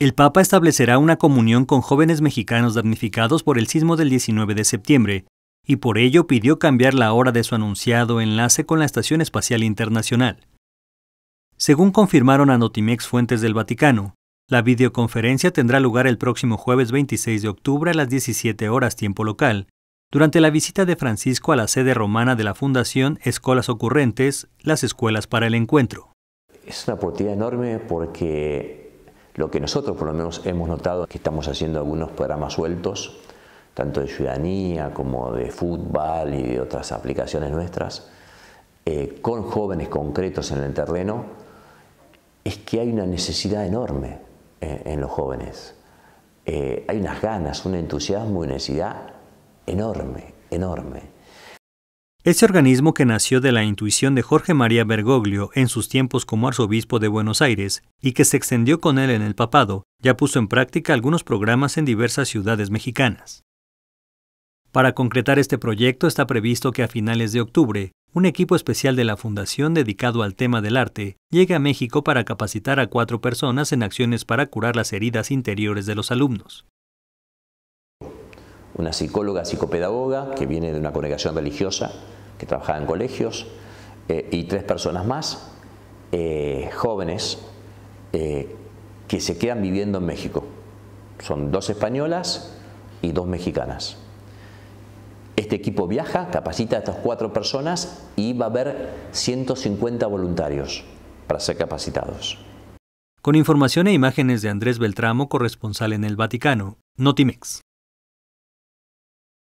El Papa establecerá una comunión con jóvenes mexicanos damnificados por el sismo del 19 de septiembre, y por ello pidió cambiar la hora de su anunciado enlace con la Estación Espacial Internacional. Según confirmaron a Notimex fuentes del Vaticano, la videoconferencia tendrá lugar el próximo jueves 26 de octubre a las 17 horas tiempo local, durante la visita de Francisco a la sede romana de la Fundación Escolas Ocurrentes, las Escuelas para el Encuentro. Es una oportunidad enorme porque lo que nosotros por lo menos hemos notado es que estamos haciendo algunos programas sueltos, tanto de ciudadanía como de fútbol y de otras aplicaciones nuestras, eh, con jóvenes concretos en el terreno, es que hay una necesidad enorme eh, en, los jóvenes. Eh, hay unas ganas, un entusiasmo y una necesidad enorme, enorme. Este organismo que nació de la intuición de Jorge María Bergoglio en sus tiempos como arzobispo de Buenos Aires y que se extendió con él en el papado, ya puso en práctica algunos programas en diversas ciudades mexicanas. Para concretar este proyecto está previsto que a finales de octubre, un equipo especial de la Fundación dedicado al tema del arte llegue a México para capacitar a cuatro personas en acciones para curar las heridas interiores de los alumnos una psicóloga, psicopedagoga, que viene de una congregación religiosa, que trabajaba en colegios, eh, y tres personas más, eh, jóvenes, eh, que se quedan viviendo en México. Son dos españolas y dos mexicanas. Este equipo viaja, capacita a estas cuatro personas y va a haber 150 voluntarios para ser capacitados. Con información e imágenes de Andrés Beltramo, corresponsal en el Vaticano, Notimex.